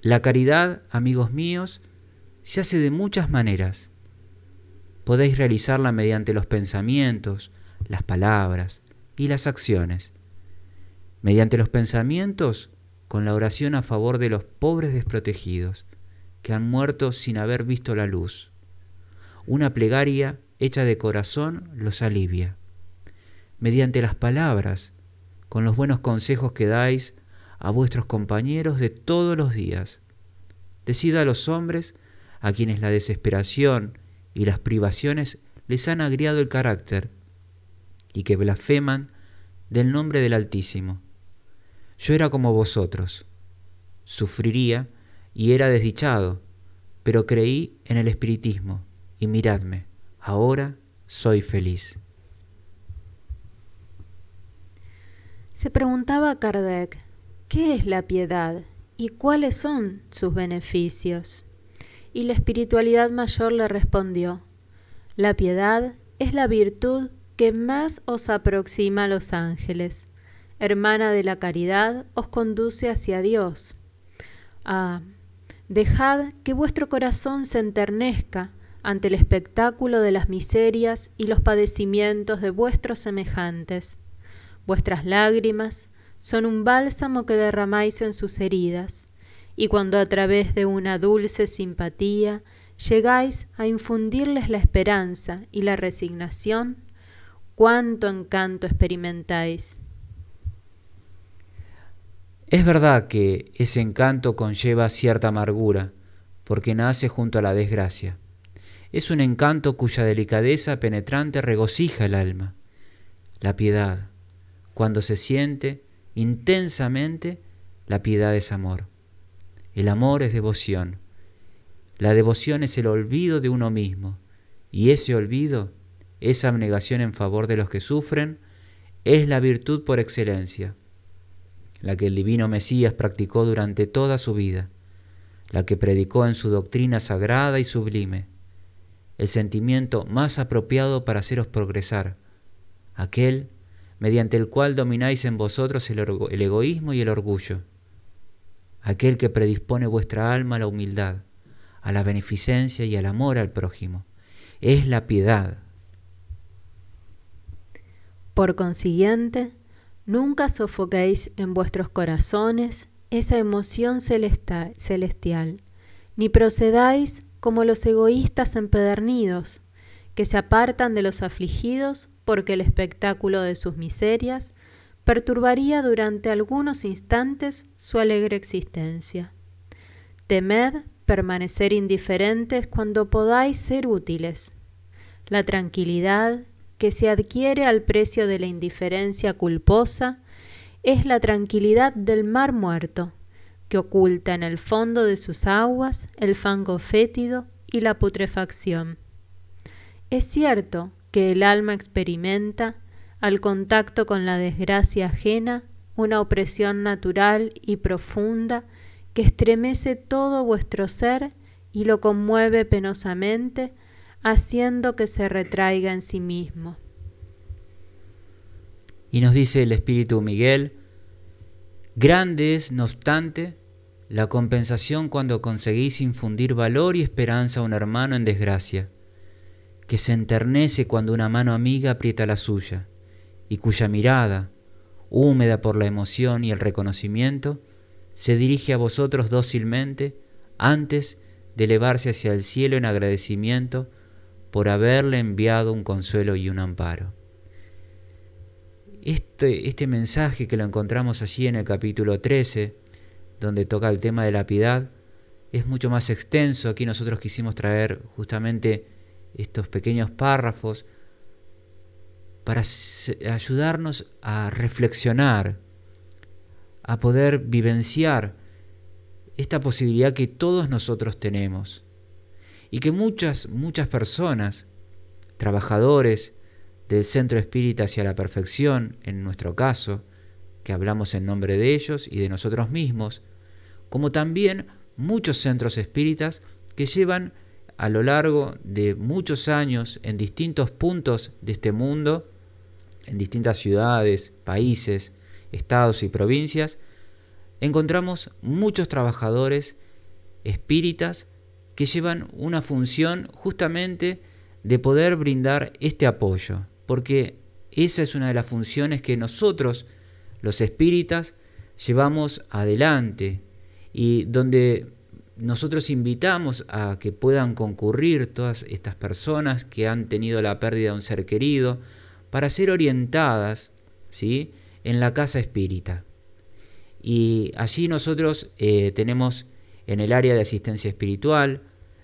La caridad, amigos míos, se hace de muchas maneras. Podéis realizarla mediante los pensamientos, las palabras y las acciones. Mediante los pensamientos, con la oración a favor de los pobres desprotegidos, que han muerto sin haber visto la luz una plegaria hecha de corazón los alivia. Mediante las palabras, con los buenos consejos que dais a vuestros compañeros de todos los días. Decid a los hombres, a quienes la desesperación y las privaciones les han agriado el carácter, y que blasfeman del nombre del Altísimo. Yo era como vosotros, sufriría y era desdichado, pero creí en el espiritismo y miradme, ahora soy feliz. Se preguntaba Kardec, ¿qué es la piedad y cuáles son sus beneficios? Y la espiritualidad mayor le respondió, la piedad es la virtud que más os aproxima a los ángeles. Hermana de la caridad, os conduce hacia Dios. Ah, dejad que vuestro corazón se enternezca ante el espectáculo de las miserias y los padecimientos de vuestros semejantes. Vuestras lágrimas son un bálsamo que derramáis en sus heridas, y cuando a través de una dulce simpatía llegáis a infundirles la esperanza y la resignación, cuánto encanto experimentáis. Es verdad que ese encanto conlleva cierta amargura, porque nace junto a la desgracia es un encanto cuya delicadeza penetrante regocija el alma. La piedad, cuando se siente intensamente, la piedad es amor. El amor es devoción. La devoción es el olvido de uno mismo. Y ese olvido, esa abnegación en favor de los que sufren, es la virtud por excelencia, la que el divino Mesías practicó durante toda su vida, la que predicó en su doctrina sagrada y sublime, el sentimiento más apropiado para haceros progresar, aquel mediante el cual domináis en vosotros el, egoísmo y el orgullo, aquel que predispone vuestra alma a la humildad, a la beneficencia y al amor al prójimo. Es la piedad. Por consiguiente, nunca sofoquéis en vuestros corazones esa emoción celestial, ni procedáis como los egoístas empedernidos, que se apartan de los afligidos porque el espectáculo de sus miserias perturbaría durante algunos instantes su alegre existencia. Temed permanecer indiferentes cuando podáis ser útiles. La tranquilidad que se adquiere al precio de la indiferencia culposa es la tranquilidad del mar muerto que oculta en el fondo de sus aguas el fango fétido y la putrefacción. Es cierto que el alma experimenta, al contacto con la desgracia ajena, una opresión natural y profunda que estremece todo vuestro ser y lo conmueve penosamente, haciendo que se retraiga en sí mismo. Y nos dice el Espíritu Miguel, grande es, no obstante, la compensación cuando conseguís infundir valor y esperanza a un hermano en desgracia, que se enternece cuando una mano amiga aprieta la suya, y cuya mirada, húmeda por la emoción y el reconocimiento, se dirige a vosotros dócilmente antes de elevarse hacia el cielo en agradecimiento por haberle enviado un consuelo y un amparo. Este, este mensaje que lo encontramos allí en el capítulo 13, donde toca el tema de la piedad. Es mucho más extenso, aquí nosotros quisimos traer justamente estos pequeños párrafos para ayudarnos a reflexionar, a poder vivenciar esta posibilidad que todos nosotros tenemos y que muchas, muchas personas, trabajadores del Centro Espírita hacia la Perfección, en nuestro caso, que hablamos en nombre de ellos y de nosotros mismos, como también muchos centros espíritas que llevan a lo largo de muchos años en distintos puntos de este mundo, en distintas ciudades, países, estados y provincias, encontramos muchos trabajadores espíritas que llevan una función justamente de poder brindar este apoyo, porque esa es una de las funciones que nosotros, los espíritas, llevamos adelante y donde nosotros invitamos a que puedan concurrir todas estas personas que han tenido la pérdida de un ser querido para ser orientadas ¿sí? en la casa espírita. Y allí nosotros eh, tenemos en el área de asistencia espiritual,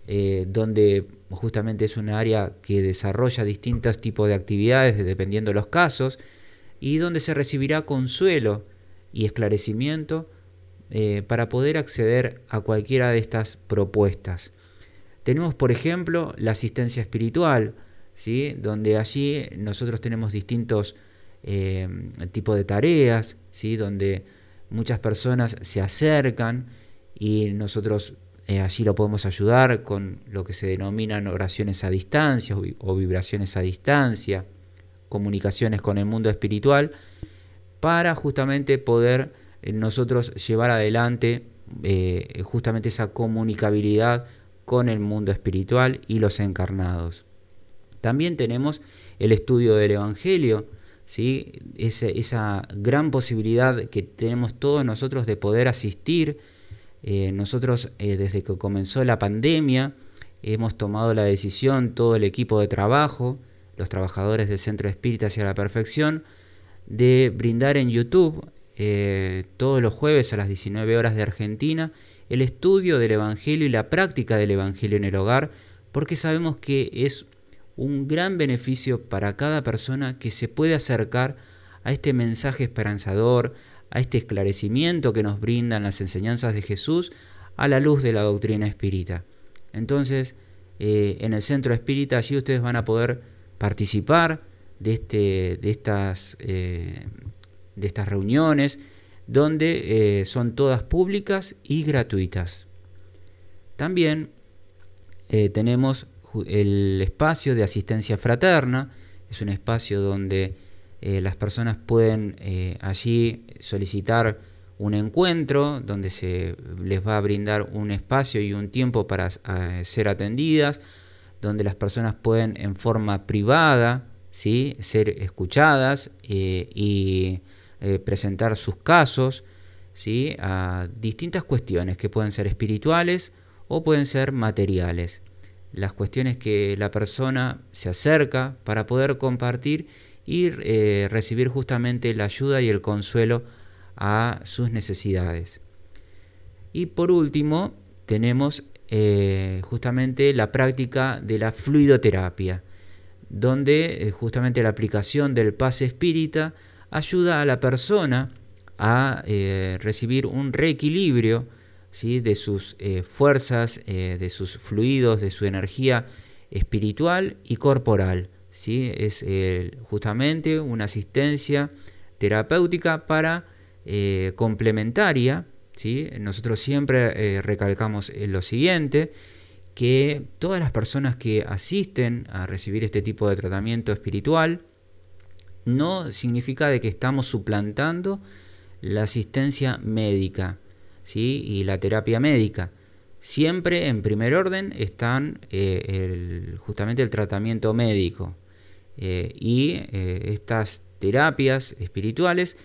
eh, donde justamente es un área que desarrolla distintos tipos de actividades dependiendo de los casos, y donde se recibirá consuelo y esclarecimiento eh, para poder acceder a cualquiera de estas propuestas. Tenemos, por ejemplo, la asistencia espiritual, donde allí nosotros tenemos distintos eh, tipos de tareas, ¿sí? donde muchas personas se acercan y nosotros eh, allí lo podemos ayudar con lo que se denominan oraciones a distancia o vibraciones a distancia, comunicaciones con el mundo espiritual, para justamente poder nosotros llevar adelante eh, justamente esa comunicabilidad con el mundo espiritual y los encarnados. También tenemos el estudio del Evangelio, ¿sí? esa gran posibilidad que tenemos todos nosotros de poder asistir. Eh, nosotros eh, desde que comenzó la pandemia hemos tomado la decisión, todo el equipo de trabajo, los trabajadores del Centro Espírita hacia la Perfección, de brindar en YouTube eh, todos los jueves a las 19 horas de Argentina, el estudio del Evangelio y la práctica del Evangelio en el hogar, porque sabemos que es un gran beneficio para cada persona que se puede acercar a este mensaje esperanzador, a este esclarecimiento que nos brindan las enseñanzas de Jesús a la luz de la doctrina espírita. Entonces, eh, en el centro espírita allí ustedes van a poder participar de, este, de estas eh, de estas reuniones, donde eh, son todas públicas y gratuitas. También eh, tenemos el espacio de asistencia fraterna, es un espacio donde eh, las personas pueden allí solicitar un encuentro, donde se les va a brindar un espacio y un tiempo para ser atendidas, donde las personas pueden en forma privada ¿sí? ser escuchadas y eh, presentar sus casos a distintas cuestiones que pueden ser espirituales o pueden ser materiales. Las cuestiones que la persona se acerca para poder compartir y eh, recibir justamente la ayuda y el consuelo a sus necesidades. Y por último, tenemos eh, justamente la práctica de la fluidoterapia, donde justamente la aplicación del pase espírita ayuda a la persona a eh, recibir un reequilibrio ¿sí? de sus eh, fuerzas, eh, de sus fluidos, de su energía espiritual y corporal. ¿sí? Es justamente una asistencia terapéutica para complementaria. ¿sí? Nosotros siempre recalcamos lo siguiente, que todas las personas que asisten a recibir este tipo de tratamiento espiritual, no significa de que estamos suplantando la asistencia médica ¿sí? y la terapia médica. Siempre en primer orden están eh, justamente el tratamiento médico eh, y eh, estas terapias espirituales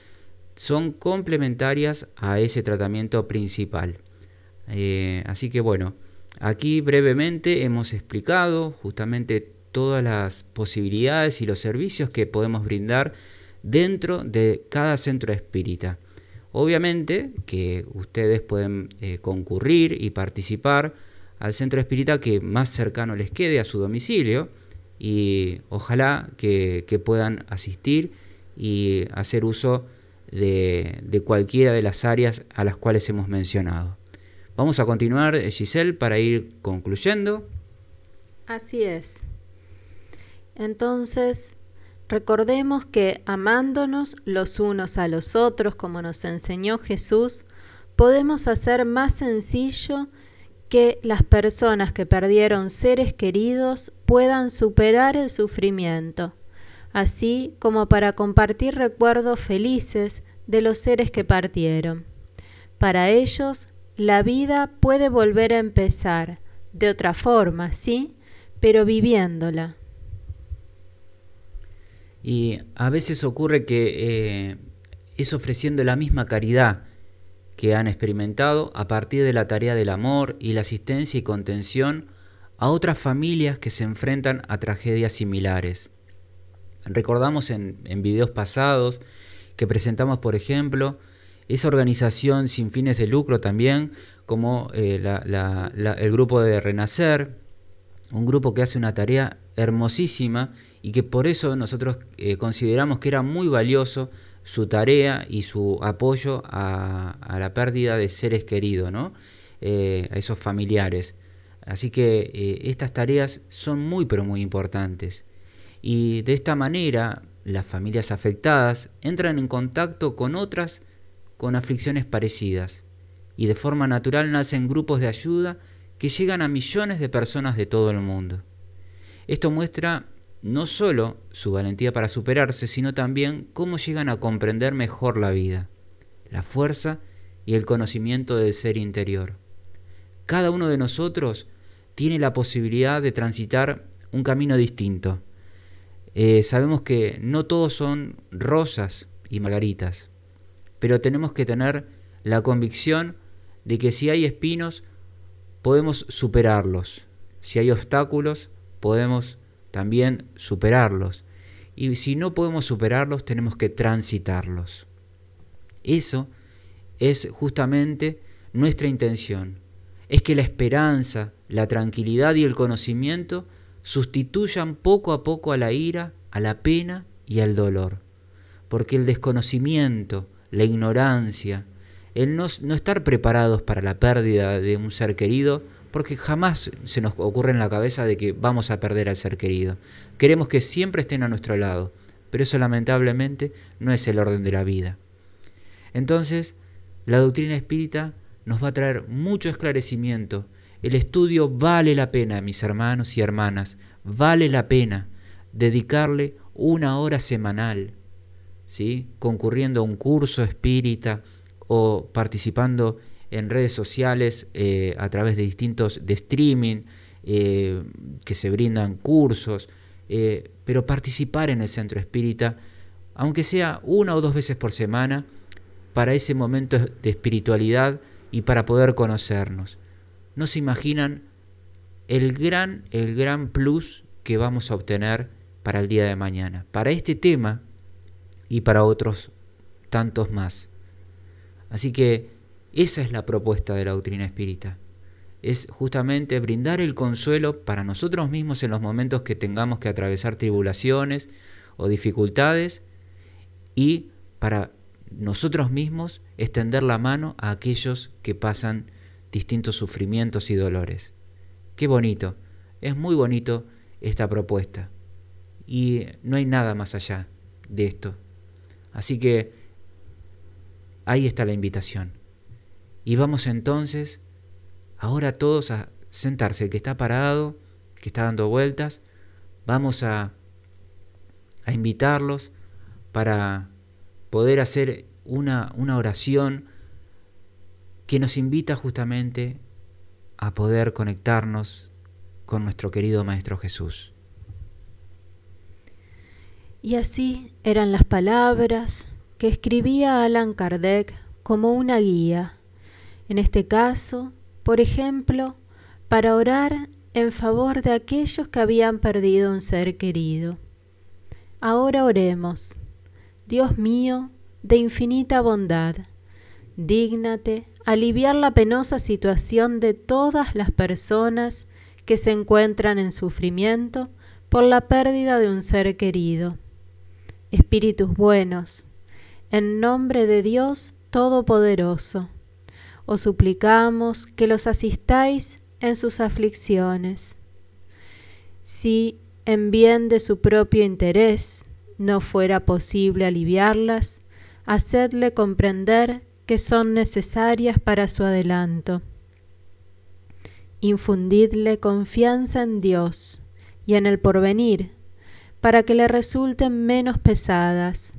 son complementarias a ese tratamiento principal. así que bueno, aquí brevemente hemos explicado justamente todas las posibilidades y los servicios que podemos brindar dentro de cada centro espírita. Obviamente que ustedes pueden eh, concurrir y participar al centro espírita que más cercano les quede a su domicilio y ojalá que, puedan asistir y hacer uso de, de, cualquiera de las áreas a las cuales hemos mencionado. Vamos a continuar, eh, Giselle, para ir concluyendo. Así es. Entonces, recordemos que amándonos los unos a los otros como nos enseñó Jesús, podemos hacer más sencillo que las personas que perdieron seres queridos puedan superar el sufrimiento, así como para compartir recuerdos felices de los seres que partieron. Para ellos, la vida puede volver a empezar, de otra forma, sí, pero viviéndola. Y a veces ocurre que eh, es ofreciendo la misma caridad que han experimentado a partir de la tarea del amor y la asistencia y contención a otras familias que se enfrentan a tragedias similares. Recordamos en, videos pasados que presentamos, por ejemplo, esa organización sin fines de lucro también, como eh, el grupo de Renacer, un grupo que hace una tarea hermosísima y que por eso nosotros eh, consideramos que era muy valioso su tarea y su apoyo a, la pérdida de seres queridos, eh, a esos familiares. Así que eh, estas tareas son muy pero muy importantes. Y de esta manera las familias afectadas entran en contacto con otras con aflicciones parecidas. Y de forma natural nacen grupos de ayuda que llegan a millones de personas de todo el mundo. Esto muestra no solo su valentía para superarse, sino también cómo llegan a comprender mejor la vida, la fuerza y el conocimiento del ser interior. Cada uno de nosotros tiene la posibilidad de transitar un camino distinto. Eh, sabemos que no todos son rosas y margaritas, pero tenemos que tener la convicción de que si hay espinos, podemos superarlos. Si hay obstáculos, podemos también superarlos. Y si no podemos superarlos, tenemos que transitarlos. Eso es justamente nuestra intención. Es que la esperanza, la tranquilidad y el conocimiento sustituyan poco a poco a la ira, a la pena y al dolor. Porque el desconocimiento, la ignorancia, el no, no estar preparados para la pérdida de un ser querido, porque jamás se nos ocurre en la cabeza de que vamos a perder al ser querido. Queremos que siempre estén a nuestro lado, pero eso lamentablemente no es el orden de la vida. Entonces, la doctrina espírita nos va a traer mucho esclarecimiento. El estudio vale la pena, mis hermanos y hermanas, vale la pena dedicarle una hora semanal, ¿sí? concurriendo a un curso espírita o participando en redes sociales, eh, a través de distintos de streaming, eh, que se brindan cursos, eh, pero participar en el centro espírita, aunque sea una o dos veces por semana, para ese momento de espiritualidad y para poder conocernos. No se imaginan el gran, el gran plus que vamos a obtener para el día de mañana, para este tema y para otros tantos más. Así que esa es la propuesta de la doctrina espírita. Es justamente brindar el consuelo para nosotros mismos en los momentos que tengamos que atravesar tribulaciones o dificultades y para nosotros mismos extender la mano a aquellos que pasan distintos sufrimientos y dolores. Qué bonito, es muy bonito esta propuesta y no hay nada más allá de esto. Así que ahí está la invitación y vamos entonces ahora todos a sentarse, el que está parado, que está dando vueltas, vamos a, a invitarlos para poder hacer una, una oración que nos invita justamente a poder conectarnos con nuestro querido Maestro Jesús. Y así eran las palabras que escribía Alan Kardec como una guía en este caso, por ejemplo, para orar en favor de aquellos que habían perdido un ser querido. Ahora oremos. Dios mío, de infinita bondad, dígnate aliviar la penosa situación de todas las personas que se encuentran en sufrimiento por la pérdida de un ser querido. Espíritus buenos, en nombre de Dios Todopoderoso, os suplicamos que los asistáis en sus aflicciones. Si, en bien de su propio interés, no fuera posible aliviarlas, hacedle comprender que son necesarias para su adelanto. Infundidle confianza en Dios y en el porvenir, para que le resulten menos pesadas.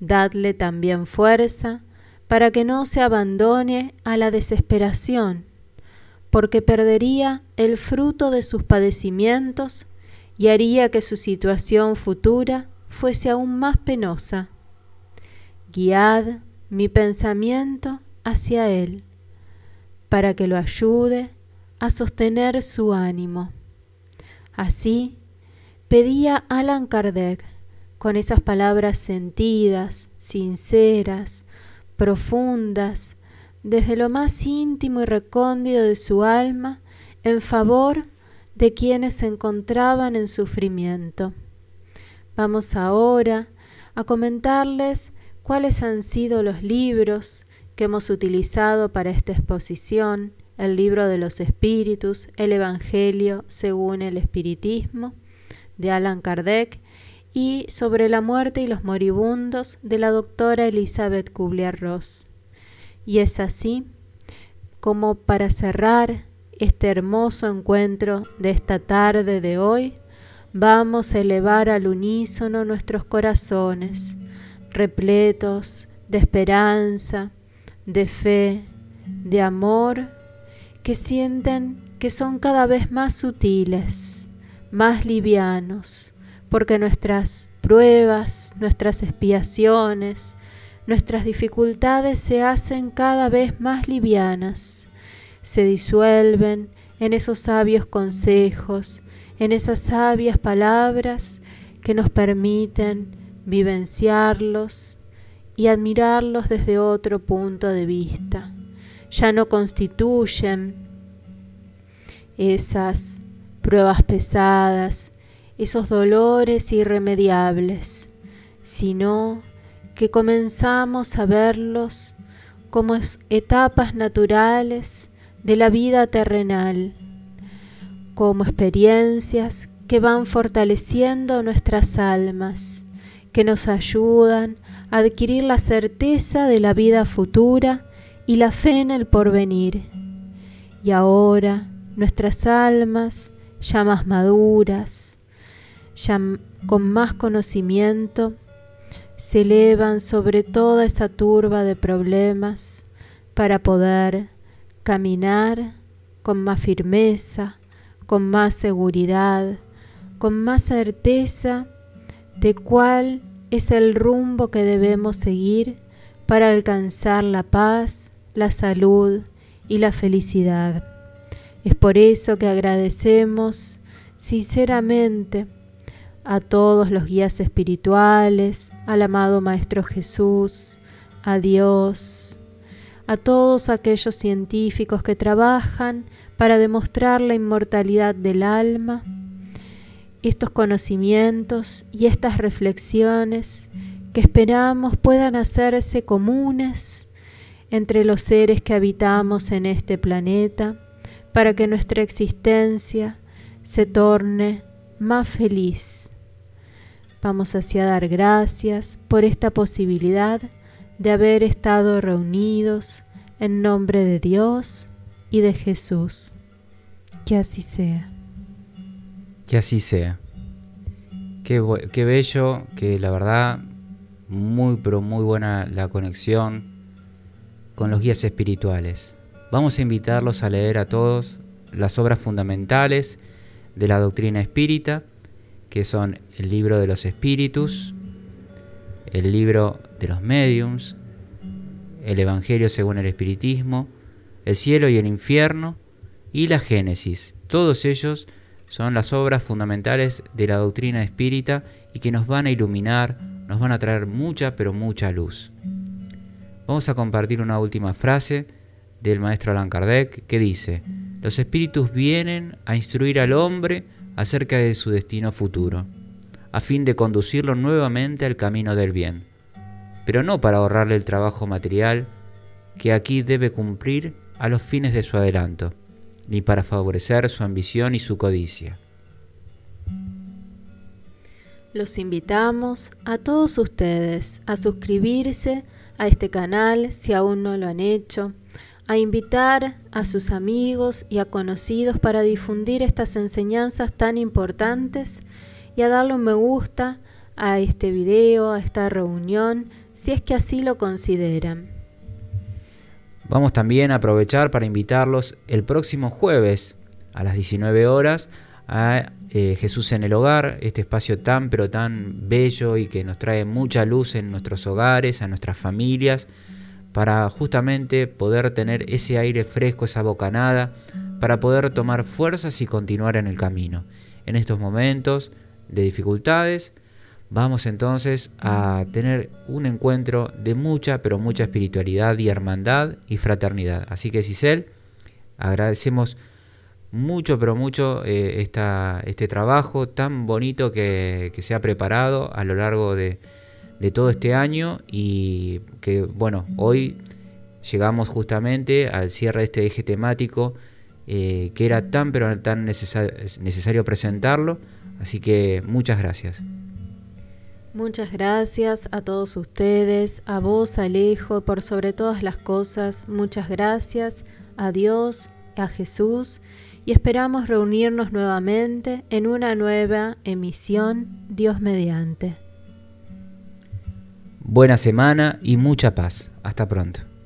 Dadle también fuerza para que no se abandone a la desesperación, porque perdería el fruto de sus padecimientos y haría que su situación futura fuese aún más penosa. Guiad mi pensamiento hacia Él, para que lo ayude a sostener su ánimo. Así pedía Alan Kardec, con esas palabras sentidas, sinceras, profundas, desde lo más íntimo y recóndito de su alma, en favor de quienes se encontraban en sufrimiento. Vamos ahora a comentarles cuáles han sido los libros que hemos utilizado para esta exposición, el libro de los espíritus, el Evangelio según el espiritismo, de Alan Kardec, y sobre la muerte y los moribundos de la doctora Elizabeth Kubler-Ross. Y es así como para cerrar este hermoso encuentro de esta tarde de hoy, vamos a elevar al unísono nuestros corazones, repletos de esperanza, de fe, de amor, que sienten que son cada vez más sutiles, más livianos, porque nuestras pruebas, nuestras expiaciones, nuestras dificultades se hacen cada vez más livianas, se disuelven en esos sabios consejos, en esas sabias palabras que nos permiten vivenciarlos y admirarlos desde otro punto de vista. Ya no constituyen esas pruebas pesadas, esos dolores irremediables, sino que comenzamos a verlos como etapas naturales de la vida terrenal, como experiencias que van fortaleciendo nuestras almas, que nos ayudan a adquirir la certeza de la vida futura y la fe en el porvenir. Y ahora nuestras almas, ya más maduras, con más conocimiento, se elevan sobre toda esa turba de problemas para poder caminar con más firmeza, con más seguridad, con más certeza de cuál es el rumbo que debemos seguir para alcanzar la paz, la salud y la felicidad. Es por eso que agradecemos sinceramente a todos los guías espirituales, al amado Maestro Jesús, a Dios, a todos aquellos científicos que trabajan para demostrar la inmortalidad del alma, estos conocimientos y estas reflexiones que esperamos puedan hacerse comunes entre los seres que habitamos en este planeta para que nuestra existencia se torne más feliz. Vamos hacia dar gracias por esta posibilidad de haber estado reunidos en nombre de Dios y de Jesús. Que así sea. Que así sea. Qué, qué bello, que la verdad, muy pero muy buena la conexión con los guías espirituales. Vamos a invitarlos a leer a todos las obras fundamentales de la doctrina espírita que son el libro de los espíritus, el libro de los mediums, el Evangelio según el Espiritismo, el cielo y el infierno y la Génesis. Todos ellos son las obras fundamentales de la doctrina espírita y que nos van a iluminar, nos van a traer mucha, pero mucha luz. Vamos a compartir una última frase del maestro Allan Kardec que dice, los espíritus vienen a instruir al hombre acerca de su destino futuro, a fin de conducirlo nuevamente al camino del bien, pero no para ahorrarle el trabajo material que aquí debe cumplir a los fines de su adelanto, ni para favorecer su ambición y su codicia. Los invitamos a todos ustedes a suscribirse a este canal si aún no lo han hecho, a invitar a sus amigos y a conocidos para difundir estas enseñanzas tan importantes y a darle un me gusta a este video, a esta reunión, si es que así lo consideran. Vamos también a aprovechar para invitarlos el próximo jueves a las 19 horas a eh, Jesús en el Hogar, este espacio tan pero tan bello y que nos trae mucha luz en nuestros hogares, a nuestras familias para justamente poder tener ese aire fresco, esa bocanada, para poder tomar fuerzas y continuar en el camino. En estos momentos de dificultades, vamos entonces a tener un encuentro de mucha, pero mucha espiritualidad y hermandad y fraternidad. Así que Cisel, agradecemos mucho, pero mucho eh, este trabajo tan bonito que se ha preparado a lo largo de, de todo este año y que bueno, hoy llegamos justamente al cierre de este eje temático eh, que era tan pero tan necesario presentarlo, así que muchas gracias. Muchas gracias a todos ustedes, a vos Alejo, por sobre todas las cosas, muchas gracias a Dios, a Jesús y esperamos reunirnos nuevamente en una nueva emisión Dios mediante buena semana y mucha paz. Hasta pronto.